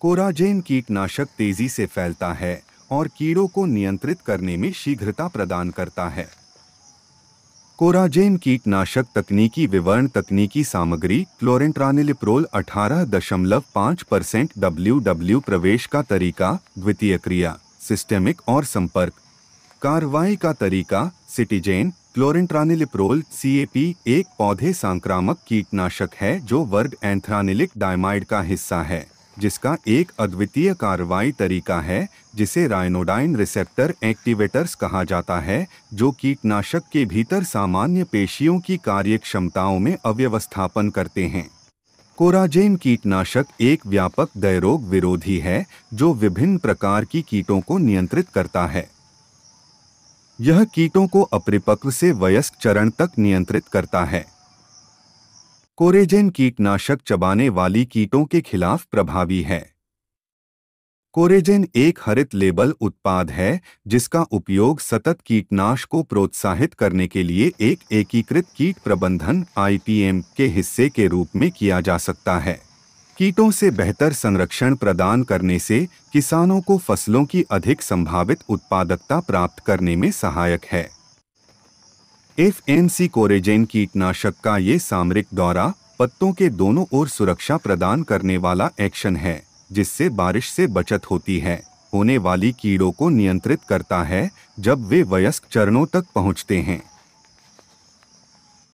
Coragen कीटनाशक तेजी से फैलता है और कीड़ों को नियंत्रित करने में शीघ्रता प्रदान करता है कोराजेन कीटनाशक तकनीकी विवरण तकनीकी सामग्री क्लोरेंट्रानिलिप्रोल 18.5 परसेंट डब्ल्यू डब्ल्यू प्रवेश का तरीका द्वितीय क्रिया सिस्टेमिक और संपर्क कार्रवाई का तरीका सिटीजेन क्लोरेंट्रानिलिप्रोल पी एक पौधे संक्रामक कीटनाशक है जो वर्ग एंथ्रानिलिक डायमाइड का हिस्सा है जिसका एक अद्वितीय कार्रवाई तरीका है जिसे रायनोडाइन रिसेप्टर एक्टिवेटर्स कहा जाता है जो कीटनाशक के भीतर सामान्य पेशियों की कार्यक्षमताओं में अव्यवस्थापन करते हैं कोराजेन कीटनाशक एक व्यापक क्षयरोग विरोधी है जो विभिन्न प्रकार की कीटों को नियंत्रित करता है यह कीटों को अपरिपक्व से वयस्क चरण तक नियंत्रित करता है कोरेजेन कीटनाशक चबाने वाली कीटों के खिलाफ प्रभावी है कोरेजेन एक हरित लेबल उत्पाद है जिसका उपयोग सतत कीटनाश को प्रोत्साहित करने के लिए एक एकीकृत कीट प्रबंधन आईपीएम के हिस्से के रूप में किया जा सकता है कीटों से बेहतर संरक्षण प्रदान करने से किसानों को फसलों की अधिक संभावित उत्पादकता प्राप्त करने में सहायक है एफ एन सी कोरेजेन कीटनाशक का ये सामरिक दौरा पत्तों के दोनों ओर सुरक्षा प्रदान करने वाला एक्शन है जिससे बारिश से बचत होती है होने वाली कीड़ों को नियंत्रित करता है जब वे वयस्क चरणों तक पहुंचते हैं